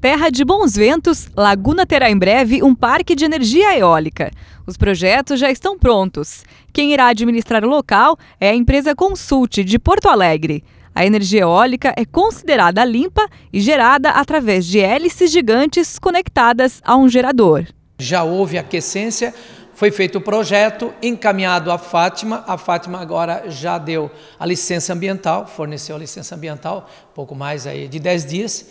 Terra de Bons Ventos, Laguna terá em breve um parque de energia eólica. Os projetos já estão prontos. Quem irá administrar o local é a empresa Consulte, de Porto Alegre. A energia eólica é considerada limpa e gerada através de hélices gigantes conectadas a um gerador. Já houve aquecência, foi feito o projeto, encaminhado à Fátima. A Fátima agora já deu a licença ambiental, forneceu a licença ambiental, pouco mais aí de 10 dias.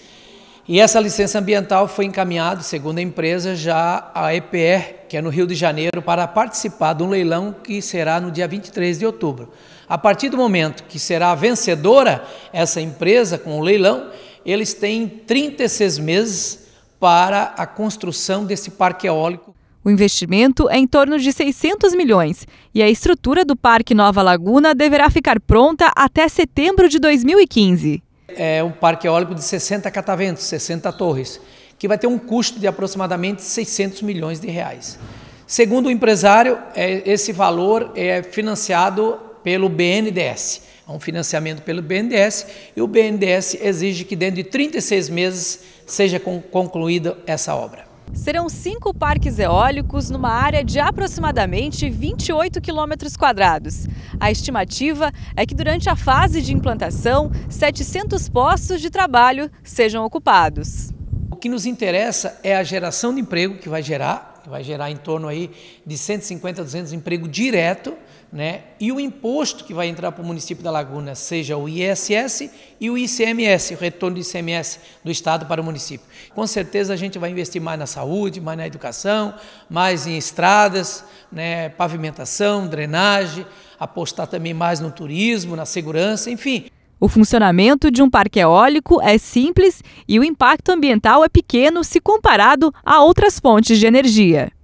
E essa licença ambiental foi encaminhada, segundo a empresa, já à EPR, que é no Rio de Janeiro, para participar de um leilão que será no dia 23 de outubro. A partir do momento que será vencedora essa empresa com o leilão, eles têm 36 meses para a construção desse parque eólico. O investimento é em torno de 600 milhões e a estrutura do Parque Nova Laguna deverá ficar pronta até setembro de 2015. É um parque eólico de 60 cataventos, 60 torres, que vai ter um custo de aproximadamente 600 milhões de reais. Segundo o empresário, é, esse valor é financiado pelo BNDES. É um financiamento pelo BNDES e o BNDES exige que dentro de 36 meses seja concluída essa obra. Serão cinco parques eólicos numa área de aproximadamente 28 quilômetros quadrados. A estimativa é que durante a fase de implantação, 700 postos de trabalho sejam ocupados. O que nos interessa é a geração de emprego que vai gerar vai gerar em torno aí de 150 a 200 emprego direto, né? E o imposto que vai entrar para o município da Laguna, seja o ISS e o ICMS, o retorno do ICMS do estado para o município. Com certeza a gente vai investir mais na saúde, mais na educação, mais em estradas, né, pavimentação, drenagem, apostar também mais no turismo, na segurança, enfim. O funcionamento de um parque eólico é simples e o impacto ambiental é pequeno se comparado a outras fontes de energia.